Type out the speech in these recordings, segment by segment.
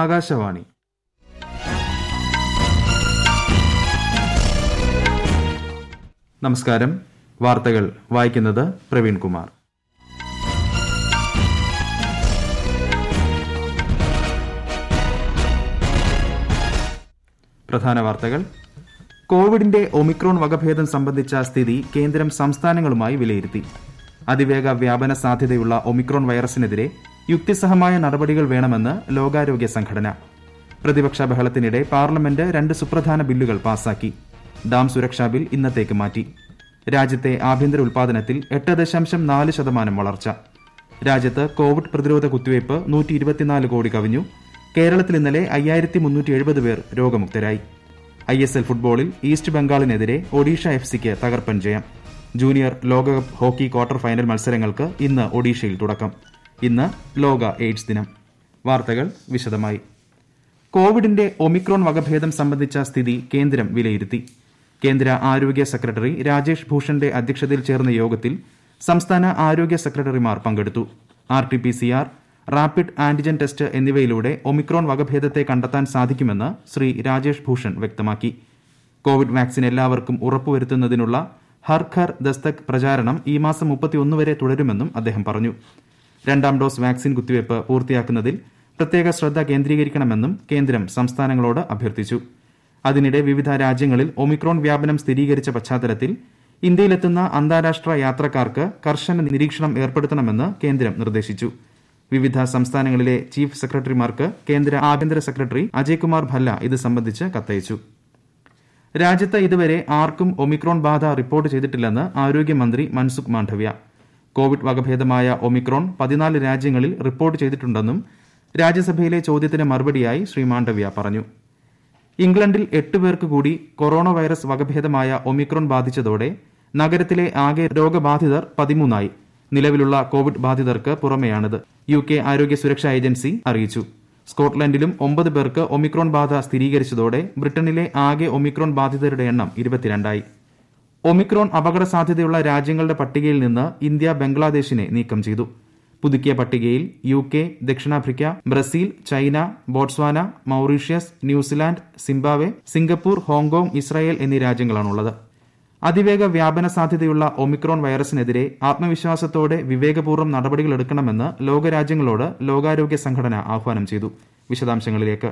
ആകാശവാണി നമസ്കാരം വാർത്തകൾ വായിക്കുന്നത് പ്രവീൺ കുമാർ പ്രധാന വാർത്തകൾ കോവിഡിന്റെ ഒമിക്രോൺ വകഭേദം സംബന്ധിച്ച സ്ഥിതി കേന്ദ്രം സംസ്ഥാനങ്ങളുമായി വിലയിരുത്തി അതിവേഗ വ്യാപന സാധ്യതയുള്ള ഒമിക്രോൺ വൈറസിനെതിരെ യുക്തിസഹമായ നടപടികൾ വേണമെന്ന് ലോകാരോഗ്യ സംഘടന പ്രതിപക്ഷ ബഹളത്തിനിടെ പാർലമെന്റ് രണ്ട് സുപ്രധാന ബില്ലുകൾ പാസാക്കി ഡാം സുരക്ഷാ ബിൽ ഇന്നത്തേക്ക് മാറ്റി രാജ്യത്തെ ആഭ്യന്തര ഉൽപാദനത്തിൽ എട്ട് ദശാംശം നാല് ശതമാനം വളർച്ച രാജ്യത്ത് കോവിഡ് പ്രതിരോധ കുത്തിവയ്പ് നൂറ്റി ഇരുപത്തിനാല് കോടി കവിഞ്ഞു കേരളത്തിൽ ഇന്നലെ അയ്യായിരത്തി മുന്നൂറ്റി എഴുപത് പേർ രോഗമുക്തരായി ഐ എസ് എൽ ഫുട്ബോളിൽ ഈസ്റ്റ് ബംഗാളിനെതിരെ ഒഡീഷ എഫ് സിക്ക് തകർപ്പൻ ജയം ജൂനിയർ ലോകകപ്പ് ഹോക്കി ക്വാർട്ടർ ഫൈനൽ മത്സരങ്ങൾക്ക് ഇന്ന് ഒഡീഷയിൽ തുടക്കം ഇന്ന് ലോക എയ്ഡ്സ് ദിനം വാർത്തകൾ വിശദമായി കോവിഡിന്റെ ഒമിക്രോൺ വകഭേദം സംബന്ധിച്ച സ്ഥിതി കേന്ദ്രം വിലയിരുത്തി കേന്ദ്ര ആരോഗ്യ സെക്രട്ടറി രാജേഷ് ഭൂഷന്റെ അധ്യക്ഷതയിൽ ചേർന്ന യോഗത്തിൽ സംസ്ഥാന ആരോഗ്യ സെക്രട്ടറിമാർ പങ്കെടുത്തു R T P CR rapid antigen test എന്നിവയിലൂടെ ഒമിക്രോൺ വകഭേദത്തെ കണ്ടെത്താൻ സാധിക്കുമെന്ന് ശ്രീ രാജേഷ് ഭൂഷൺ വ്യക്തമാക്കി കോവിഡ് വാക്സിൻ എല്ലാവർക്കും ഉറപ്പുവരുത്തുന്നതിനുള്ള ഹർ ഖർ ദസ്തക് പ്രചാരണം ഈ മാസം മുപ്പത്തിയൊന്ന് വരെ തുടരുമെന്നും അദ്ദേഹം പറഞ്ഞു രണ്ടാം ഡോസ് വാക്സിൻ കുത്തിവയ്പ്പ് പൂർത്തിയാക്കുന്നതിൽ പ്രത്യേക ശ്രദ്ധ കേന്ദ്രീകരിക്കണമെന്നും കേന്ദ്രം സംസ്ഥാനങ്ങളോട് അഭ്യർത്ഥിച്ചു അതിനിടെ വിവിധ രാജ്യങ്ങളിൽ ഒമിക്രോൺ വ്യാപനം സ്ഥിരീകരിച്ച പശ്ചാത്തലത്തിൽ ഇന്ത്യയിലെത്തുന്ന അന്താരാഷ്ട്ര യാത്രക്കാർക്ക് കർശന നിരീക്ഷണം ഏർപ്പെടുത്തണമെന്ന് കേന്ദ്രം നിർദ്ദേശിച്ചു വിവിധ സംസ്ഥാനങ്ങളിലെ ചീഫ് സെക്രട്ടറിമാർക്ക് കേന്ദ്ര ആഭ്യന്തര സെക്രട്ടറി അജയ്കുമാർ ഭല്ല ഇത് സംബന്ധിച്ച് കത്തയച്ചു രാജ്യത്ത് ഇതുവരെ ആർക്കും ഒമിക്രോൺ ബാധ റിപ്പോർട്ട് ചെയ്തിട്ടില്ലെന്ന് ആരോഗ്യമന്ത്രി മൻസുഖ് മാണ്ഡവ്യ കോവിഡ് വകഭേദമായ ഒമിക്രോൺ പതിനാല് രാജ്യങ്ങളിൽ റിപ്പോർട്ട് ചെയ്തിട്ടുണ്ടെന്നും രാജ്യസഭയിലെ ചോദ്യത്തിന് മറുപടിയായി ശ്രീ മാണ്ഡവ്യ പറഞ്ഞു ഇംഗ്ലണ്ടിൽ എട്ട് പേർക്ക് കൂടി കൊറോണ വൈറസ് വകഭേദമായ ഒമിക്രോൺ ബാധിച്ചതോടെ നഗരത്തിലെ ആകെ രോഗബാധിതർ പതിമൂന്നായി നിലവിലുള്ള കോവിഡ് ബാധിതർക്ക് പുറമെയാണിത് യു കെ ആരോഗ്യ സുരക്ഷാ ഏജൻസി അറിയിച്ചു സ്കോട്ട്ലൻഡിലും ഒമ്പത് പേർക്ക് ഒമിക്രോൺ ബാധ സ്ഥിരീകരിച്ചതോടെ ബ്രിട്ടനിലെ ആകെ ഒമിക്രോൺ ബാധിതരുടെ എണ്ണം ഇരുപത്തിരണ്ടായി ഒമിക്രോൺ അപകട സാധ്യതയുള്ള രാജ്യങ്ങളുടെ പട്ടികയിൽ നിന്ന് ഇന്ത്യ ബംഗ്ലാദേശിനെ നീക്കം ചെയ്തു പുതുക്കിയ പട്ടികയിൽ യു കെ ദക്ഷിണാഫ്രിക്ക Brazil China Botswana Mauritius New Zealand Zimbabwe Singapore Hong Kong Israel എന്നീ രാജ്യങ്ങളാണുള്ളത് അതിവേഗ വ്യാപന സാധ്യതയുള്ള ഒമിക്രോൺ വൈറസിനെതിരെ ആത്മവിശ്വാസത്തോടെ വിവേകപൂർവ്വം നടപടികളെടുക്കണമെന്ന് ലോകരാജ്യങ്ങളോട് ലോകാരോഗ്യ സംഘടന ആഹ്വാനം ചെയ്തു വിശദാംശങ്ങളിലേക്ക്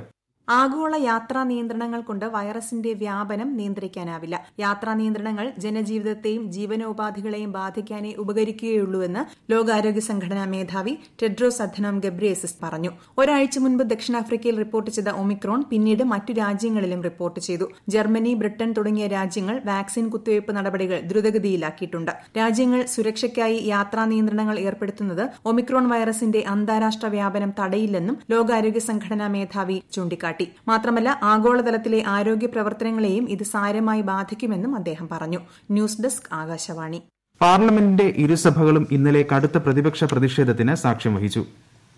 ആഗോള യാത്രാ നിയന്ത്രണങ്ങൾ കൊണ്ട് വൈറസിന്റെ വ്യാപനം നിയന്ത്രിക്കാനാവില്ല യാത്രാ നിയന്ത്രണങ്ങൾ ജനജീവിതത്തെയും ജീവനോപാധികളെയും ബാധിക്കാനേ ഉപകരിക്കുകയുള്ളൂവെന്ന് ലോകാരോഗ്യ സംഘടനാ മേധാവി ടെഡ്രോസ് അധനോം ഗബ്രിയേസസ് പറഞ്ഞു ഒരാഴ്ച മുൻപ് ദക്ഷിണാഫ്രിക്കയിൽ റിപ്പോർട്ട് ചെയ്ത ഒമിക്രോൺ പിന്നീട് മറ്റു രാജ്യങ്ങളിലും റിപ്പോർട്ട് ചെയ്തു ജർമ്മനി ബ്രിട്ടൻ തുടങ്ങിയ രാജ്യങ്ങൾ വാക്സിൻ കുത്തിവയ്പ് നടപടികൾ ദ്രുതഗതിയിലാക്കിയിട്ടുണ്ട് രാജ്യങ്ങൾ സുരക്ഷയ്ക്കായി യാത്രാ നിയന്ത്രണങ്ങൾ ഏർപ്പെടുത്തുന്നത് ഒമിക്രോൺ വൈറസിന്റെ അന്താരാഷ്ട്ര വ്യാപനം തടയില്ലെന്നും ലോകാരോഗ്യ സംഘടനാ മേധാവി ചൂണ്ടിക്കാട്ടി ചൂണ്ടിക്കാട്ടി മാത്രമല്ല ആഗോളതലത്തിലെ ആരോഗ്യ പ്രവർത്തനങ്ങളെയും ഇത് സാരമായി ബാധിക്കുമെന്നും അദ്ദേഹം പറഞ്ഞു ന്യൂസ് ഡെസ്ക് ആകാശവാണി പാർലമെന്റിന്റെ ഇരുസഭകളും ഇന്നലെ കടുത്ത പ്രതിപക്ഷ പ്രതിഷേധത്തിന് സാക്ഷ്യം വഹിച്ചു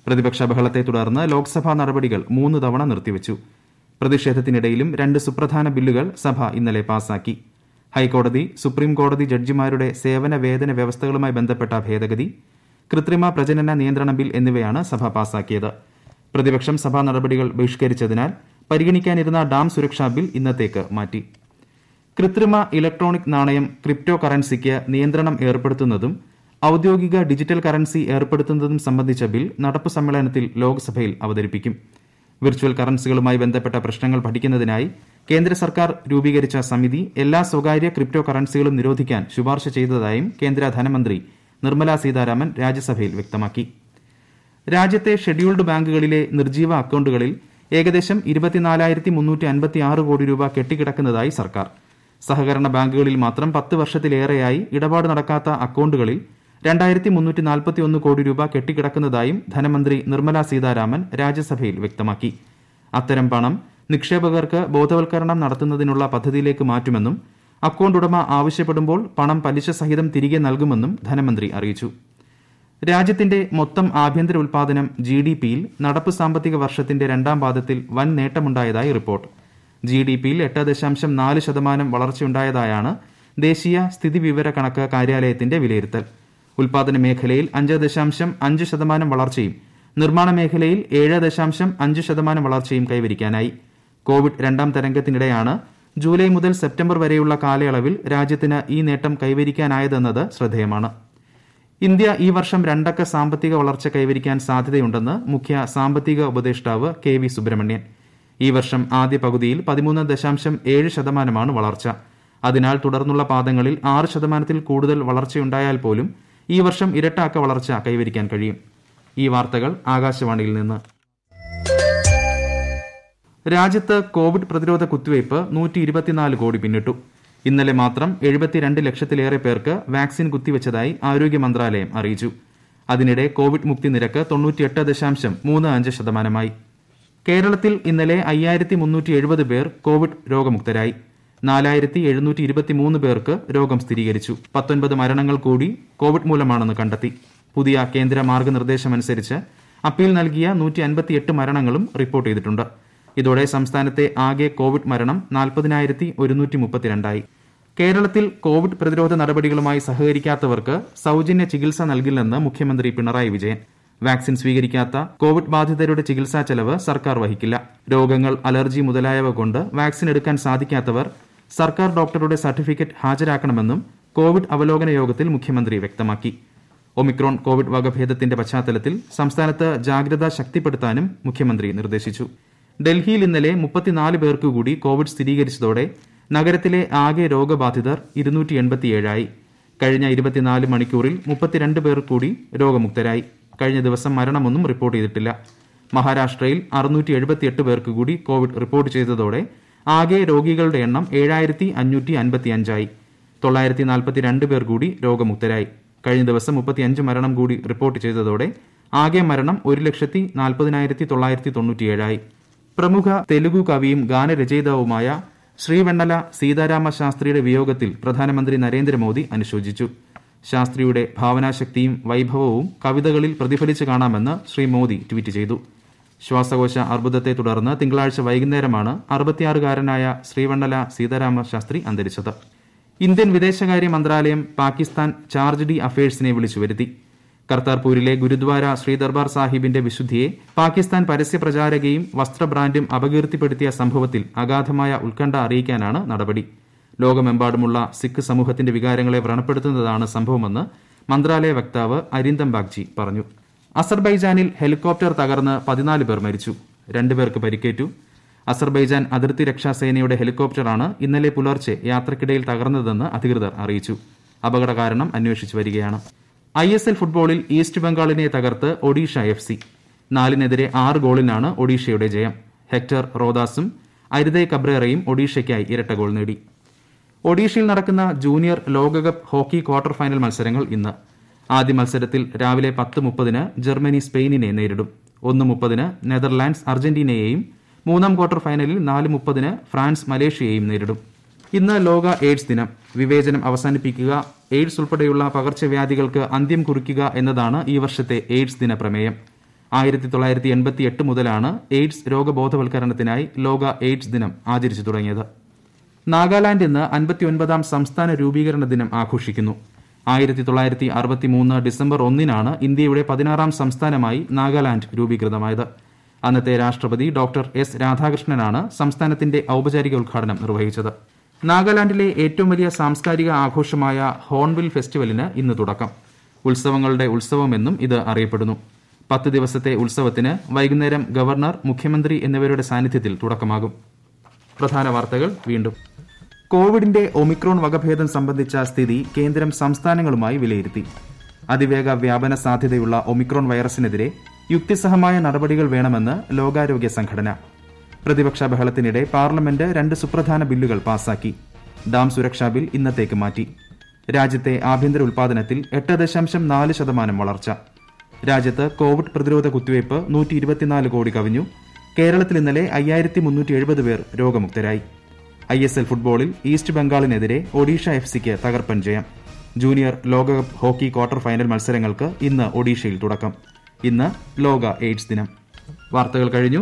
പ്രതിപക്ഷ ബഹളത്തെ തുടർന്ന് ലോക്സഭാ നടപടികൾ മൂന്ന് തവണ നിർത്തിവച്ചു പ്രതിഷേധത്തിനിടയിലും രണ്ട് സുപ്രധാന ബില്ലുകൾ സഭ ഇന്നലെ പാസാക്കി ഹൈക്കോടതി സുപ്രീം കോടതി ജഡ്ജിമാരുടെ സേവന വേതന വ്യവസ്ഥകളുമായി ബന്ധപ്പെട്ട ഭേദഗതി കൃത്രിമ പ്രജനന നിയന്ത്രണ ബിൽ എന്നിവയാണ് സഭ പാസാക്കിയത് പ്രതിപക്ഷം സഭാ നടപടികൾ ബഹിഷ്കരിച്ചതിനാൽ പരിഗണിക്കാനിരുന്ന ഡാം സുരക്ഷാ ബിൽ ഇന്നത്തേക്ക് മാറ്റി കൃത്രിമ ഇലക്ട്രോണിക് നാണയം ക്രിപ്റ്റോ കറൻസിക്ക് നിയന്ത്രണം ഏർപ്പെടുത്തുന്നതും ഔദ്യോഗിക ഡിജിറ്റൽ കറൻസി ഏർപ്പെടുത്തുന്നതും സംബന്ധിച്ച ബിൽ നടപ്പു സമ്മേളനത്തിൽ ലോക്സഭയിൽ അവതരിപ്പിക്കും വിർച്വൽ കറൻസികളുമായി ബന്ധപ്പെട്ട പ്രശ്നങ്ങൾ പഠിക്കുന്നതിനായി കേന്ദ്ര സർക്കാർ രൂപീകരിച്ച സമിതി എല്ലാ സ്വകാര്യ ക്രിപ്റ്റോ കറൻസികളും നിരോധിക്കാൻ ശുപാർശ ചെയ്തതായും കേന്ദ്ര ധനമന്ത്രി നിർമ്മല സീതാരാമൻ രാജ്യസഭയിൽ വ്യക്തമാക്കി രാജ്യത്തെ ഷെഡ്യൂൾഡ് ബാങ്കുകളിലെ നിർജീവ അക്കൌണ്ടുകളിൽ ഏകദേശം കോടി രൂപ കെട്ടിക്കിടക്കുന്നതായി സർക്കാർ സഹകരണ ബാങ്കുകളിൽ മാത്രം പത്ത് വർഷത്തിലേറെയായി ഇടപാട് നടക്കാത്ത അക്കൌണ്ടുകളിൽ കോടി രൂപ കെട്ടിക്കിടക്കുന്നതായും ധനമന്ത്രി നിർമ്മല സീതാരാമൻ രാജ്യസഭയിൽ വ്യക്തമാക്കി അത്തരം പണം നിക്ഷേപകർക്ക് ബോധവൽക്കരണം നടത്തുന്നതിനുള്ള പദ്ധതിയിലേക്ക് മാറ്റുമെന്നും അക്കൌണ്ട് ഉടമ ആവശ്യപ്പെടുമ്പോൾ പണം പലിശ സഹിതം തിരികെ നൽകുമെന്നും ധനമന്ത്രി അറിയിച്ചു രാജ്യത്തിന്റെ മൊത്തം ആഭ്യന്തര ഉൽപാദനം ജി ഡി പിയിൽ നടപ്പ് സാമ്പത്തിക വർഷത്തിന്റെ രണ്ടാം പാദത്തിൽ വൻ നേട്ടമുണ്ടായതായി റിപ്പോർട്ട് ജി ഡി പിയിൽ എട്ട് ദശാംശം നാല് ശതമാനം വളർച്ചയുണ്ടായതായാണ് ദേശീയ കണക്ക് കാര്യാലയത്തിന്റെ വിലയിരുത്തൽ ഉൽപാദന മേഖലയിൽ അഞ്ച് ദശാംശം അഞ്ച് ശതമാനം വളർച്ചയും നിർമ്മാണ മേഖലയിൽ ഏഴ് ദശാംശം അഞ്ച് ശതമാനം വളർച്ചയും കൈവരിക്കാനായി കോവിഡ് രണ്ടാം തരംഗത്തിനിടെയാണ് ജൂലൈ മുതൽ സെപ്റ്റംബർ വരെയുള്ള കാലയളവിൽ രാജ്യത്തിന് ഈ നേട്ടം കൈവരിക്കാനായതെന്നത് ശ്രദ്ധേയമാണ് ഇന്ത്യ ഈ വർഷം രണ്ടക്ക സാമ്പത്തിക വളർച്ച കൈവരിക്കാൻ സാധ്യതയുണ്ടെന്ന് മുഖ്യ സാമ്പത്തിക ഉപദേഷ്ടാവ് കെ വി സുബ്രഹ്മണ്യൻ ഈ വർഷം ആദ്യ പകുതിയിൽ പതിമൂന്ന് ദശാംശം ഏഴ് ശതമാനമാണ് വളർച്ച അതിനാൽ തുടർന്നുള്ള പാദങ്ങളിൽ ആറ് ശതമാനത്തിൽ കൂടുതൽ വളർച്ചയുണ്ടായാൽ പോലും ഈ വർഷം ഇരട്ടാക്ക വളർച്ച കൈവരിക്കാൻ കഴിയും ഈ വാർത്തകൾ ആകാശവാണിയിൽ നിന്ന് രാജ്യത്ത് കോവിഡ് പ്രതിരോധ കുത്തിവയ്പ് നൂറ്റി ഇരുപത്തിനാല് കോടി പിന്നിട്ടു ഇന്നലെ മാത്രം എഴുപത്തിരണ്ട് ലക്ഷത്തിലേറെ പേർക്ക് വാക്സിൻ കുത്തിവച്ചതായി ആരോഗ്യ മന്ത്രാലയം അറിയിച്ചു അതിനിടെ കോവിഡ് മുക്തി നിരക്ക് തൊണ്ണൂറ്റിയെട്ട് ദശാംശം മൂന്ന് അഞ്ച് ശതമാനമായി കേരളത്തിൽ ഇന്നലെ അയ്യായിരത്തി മുന്നൂറ്റി എഴുപത് പേർ കോവിഡ് രോഗമുക്തരായി നാലായിരത്തി എഴുന്നൂറ്റി ഇരുപത്തിമൂന്ന് പേർക്ക് രോഗം സ്ഥിരീകരിച്ചു പത്തൊൻപത് മരണങ്ങൾ കൂടി കോവിഡ് മൂലമാണെന്ന് കണ്ടെത്തി പുതിയ കേന്ദ്ര മാർഗനിർദ്ദേശമനുസരിച്ച് അപ്പീൽ നൽകിയ നൂറ്റി അൻപത്തിയെട്ട് മരണങ്ങളും റിപ്പോർട്ട് ചെയ്തിട്ടുണ്ട് ഇതോടെ സംസ്ഥാനത്തെ ആകെ കോവിഡ് മരണം കേരളത്തിൽ കോവിഡ് പ്രതിരോധ നടപടികളുമായി സഹകരിക്കാത്തവർക്ക് സൌജന്യ ചികിത്സ നൽകില്ലെന്ന് മുഖ്യമന്ത്രി പിണറായി വിജയൻ വാക്സിൻ സ്വീകരിക്കാത്ത കോവിഡ് ബാധിതരുടെ ചികിത്സാ ചെലവ് സർക്കാർ വഹിക്കില്ല രോഗങ്ങൾ അലർജി മുതലായവ കൊണ്ട് വാക്സിൻ എടുക്കാൻ സാധിക്കാത്തവർ സർക്കാർ ഡോക്ടറുടെ സർട്ടിഫിക്കറ്റ് ഹാജരാക്കണമെന്നും കോവിഡ് അവലോകന യോഗത്തിൽ മുഖ്യമന്ത്രി വ്യക്തമാക്കി ഒമിക്രോൺ കോവിഡ് വകഭേദത്തിന്റെ പശ്ചാത്തലത്തിൽ സംസ്ഥാനത്ത് ജാഗ്രത ശക്തിപ്പെടുത്താനും മുഖ്യമന്ത്രി നിർദ്ദേശിച്ചു ഡൽഹിയിൽ ഇന്നലെ മുപ്പത്തിനാല് പേർക്ക് കൂടി കോവിഡ് സ്ഥിരീകരിച്ചതോടെ നഗരത്തിലെ ആകെ രോഗബാധിതർ ഇരുന്നൂറ്റി എൺപത്തിയേഴായി കഴിഞ്ഞ ഇരുപത്തിനാല് മണിക്കൂറിൽ മുപ്പത്തിരണ്ട് പേർ കൂടി രോഗമുക്തരായി കഴിഞ്ഞ ദിവസം മരണമൊന്നും റിപ്പോർട്ട് ചെയ്തിട്ടില്ല മഹാരാഷ്ട്രയിൽ അറുന്നൂറ്റി എഴുപത്തിയെട്ട് പേർക്ക് കൂടി കോവിഡ് റിപ്പോർട്ട് ചെയ്തതോടെ ആകെ രോഗികളുടെ എണ്ണം ഏഴായിരത്തി അഞ്ഞൂറ്റി അൻപത്തിയഞ്ചായി തൊള്ളായിരത്തി നാൽപ്പത്തിരണ്ട് പേർ കൂടി രോഗമുക്തരായി കഴിഞ്ഞ ദിവസം മുപ്പത്തിയഞ്ച് മരണം കൂടി റിപ്പോർട്ട് ചെയ്തതോടെ ആകെ മരണം ഒരു ലക്ഷത്തി നാൽപ്പതിനായിരത്തി തൊള്ളായിരത്തി തൊണ്ണൂറ്റിയേഴായി പ്രമുഖ തെലുഗു കവിയും ഗാനരചയിതാവുമായ ശ്രീവെണ്ണല സീതാരാമ ശാസ്ത്രിയുടെ വിയോഗത്തിൽ പ്രധാനമന്ത്രി നരേന്ദ്രമോദി അനുശോചിച്ചു ശാസ്ത്രിയുടെ ഭാവനാശക്തിയും വൈഭവവും കവിതകളിൽ പ്രതിഫലിച്ചു കാണാമെന്ന് ശ്രീ മോദി ട്വീറ്റ് ചെയ്തു ശ്വാസകോശ അർബുദത്തെ തുടർന്ന് തിങ്കളാഴ്ച വൈകുന്നേരമാണ് അറുപത്തിയാറുകാരനായ ശ്രീവെണ്ണല സീതാരാമ ശാസ്ത്രി അന്തരിച്ചത് ഇന്ത്യൻ വിദേശകാര്യ മന്ത്രാലയം പാകിസ്ഥാൻ ചാർജ് ഡി അഫയേഴ്സിനെ വിളിച്ചു വരുത്തി കർത്താർപൂരിലെ ഗുരുദ്വാര ശ്രീദർബാർ സാഹിബിന്റെ വിശുദ്ധിയെ പാകിസ്ഥാൻ പരസ്യ പ്രചാരകയും വസ്ത്ര ബ്രാൻഡും അപകീർത്തിപ്പെടുത്തിയ സംഭവത്തിൽ അഗാധമായ ഉത്കണ്ഠ അറിയിക്കാനാണ് നടപടി ലോകമെമ്പാടുമുള്ള സിഖ് സമൂഹത്തിന്റെ വികാരങ്ങളെ വ്രണപ്പെടുത്തുന്നതാണ് സംഭവമെന്ന് മന്ത്രാലയ വക്താവ് അരിന്ദം ബാഗ്ജി പറഞ്ഞു അസർബൈജാനിൽ ഹെലികോപ്റ്റർ തകർന്ന് പതിനാല് പേർ മരിച്ചു രണ്ടുപേർക്ക് പരിക്കേറ്റു അസർബൈജാൻ അതിർത്തി രക്ഷാസേനയുടെ ഹെലികോപ്റ്ററാണ് ഇന്നലെ പുലർച്ചെ യാത്രക്കിടയിൽ തകർന്നതെന്ന് അധികൃതർ അറിയിച്ചു അപകട കാരണം അന്വേഷിച്ചു വരികയാണ് ഐ എസ് എൽ ഫുട്ബോളിൽ ഈസ്റ്റ് ബംഗാളിനെ തകർത്ത് ഒഡീഷ എഫ് സി നാലിനെതിരെ ആറ് ഗോളിനാണ് ഒഡീഷയുടെ ജയം ഹെക്ടർ റോദാസും അരിതെ കബ്രേറയും ഒഡീഷയ്ക്കായി ഇരട്ട ഗോൾ നേടി ഒഡീഷയിൽ നടക്കുന്ന ജൂനിയർ ലോകകപ്പ് ഹോക്കി ക്വാർട്ടർ ഫൈനൽ മത്സരങ്ങൾ ഇന്ന് ആദ്യ മത്സരത്തിൽ രാവിലെ പത്ത് മുപ്പതിന് ജർമ്മനി സ്പെയിനിനെ നേരിടും ഒന്ന് മുപ്പതിന് നെതർലാൻഡ്സ് അർജന്റീനയെയും മൂന്നാം ക്വാർട്ടർ ഫൈനലിൽ നാല് മുപ്പതിന് ഫ്രാൻസ് മലേഷ്യയെയും നേരിടും ഇന്ന് ലോക എയ്ഡ്സ് ദിനം വിവേചനം അവസാനിപ്പിക്കുക എയ്ഡ്സ് ഉൾപ്പെടെയുള്ള പകർച്ചവ്യാധികൾക്ക് അന്ത്യം കുറിക്കുക എന്നതാണ് ഈ വർഷത്തെ എയ്ഡ്സ് ദിന പ്രമേയം ആയിരത്തി തൊള്ളായിരത്തി എൺപത്തി എട്ട് മുതലാണ് എയ്ഡ്സ് രോഗബോധവൽക്കരണത്തിനായി ലോക എയ്ഡ്സ് ദിനം ആചരിച്ചു തുടങ്ങിയത് നാഗാലാന്റ് ഇന്ന് അൻപത്തിയൊൻപതാം സംസ്ഥാന രൂപീകരണ ദിനം ആഘോഷിക്കുന്നു ആയിരത്തി തൊള്ളായിരത്തി അറുപത്തി മൂന്ന് ഡിസംബർ ഒന്നിനാണ് ഇന്ത്യയുടെ പതിനാറാം സംസ്ഥാനമായി നാഗാലാന്റ് രൂപീകൃതമായത് അന്നത്തെ രാഷ്ട്രപതി ഡോക്ടർ എസ് രാധാകൃഷ്ണനാണ് സംസ്ഥാനത്തിന്റെ ഔപചാരിക ഉദ്ഘാടനം നിർവഹിച്ചത് നാഗാലാന്റിലെ ഏറ്റവും വലിയ സാംസ്കാരിക ആഘോഷമായ ഹോൺവിൽ ഫെസ്റ്റിവലിന് ഇന്ന് തുടക്കം ഉത്സവങ്ങളുടെ ഉത്സവമെന്നും ഇത് അറിയപ്പെടുന്നു പത്ത് ദിവസത്തെ ഉത്സവത്തിന് വൈകുന്നേരം ഗവർണർ മുഖ്യമന്ത്രി എന്നിവരുടെ സാന്നിധ്യത്തിൽ തുടക്കമാകും പ്രധാന വാർത്തകൾ വീണ്ടും കോവിഡിന്റെ ഒമിക്രോൺ വകഭേദം സംബന്ധിച്ച സ്ഥിതി കേന്ദ്രം സംസ്ഥാനങ്ങളുമായി വിലയിരുത്തി അതിവേഗ വ്യാപന സാധ്യതയുള്ള ഒമിക്രോൺ വൈറസിനെതിരെ യുക്തിസഹമായ നടപടികൾ വേണമെന്ന് ലോകാരോഗ്യ സംഘടന പ്രതിപക്ഷ ബഹളത്തിനിടെ പാർലമെന്റ് രണ്ട് സുപ്രധാന ബില്ലുകൾ പാസാക്കി ഡാം സുരക്ഷാ ബിൽ ഇന്നത്തേക്ക് മാറ്റി രാജ്യത്തെ ആഭ്യന്തര ഉൽപാദനത്തിൽ എട്ട് ദശാംശം നാല് ശതമാനം വളർച്ച രാജ്യത്ത് കോവിഡ് പ്രതിരോധ കുത്തിവയ്പ് നൂറ്റി ഇരുപത്തിനാല് കോടി കവിഞ്ഞു കേരളത്തിൽ ഇന്നലെ അയ്യായിരത്തി മുന്നൂറ്റി എഴുപത് പേർ രോഗമുക്തരായി ഐ എസ് എൽ ഫുട്ബോളിൽ ഈസ്റ്റ് ബംഗാളിനെതിരെ ഒഡീഷ എഫ് സിക്ക് തകർപ്പൻ ജയം ജൂനിയർ ലോകകപ്പ് ഹോക്കി ക്വാർട്ടർ ഫൈനൽ മത്സരങ്ങൾക്ക് ഇന്ന് ഒഡീഷയിൽ തുടക്കം ഇന്ന് ലോക എയ്ഡ്സ് ദിനം വാർത്തകൾ കഴിഞ്ഞു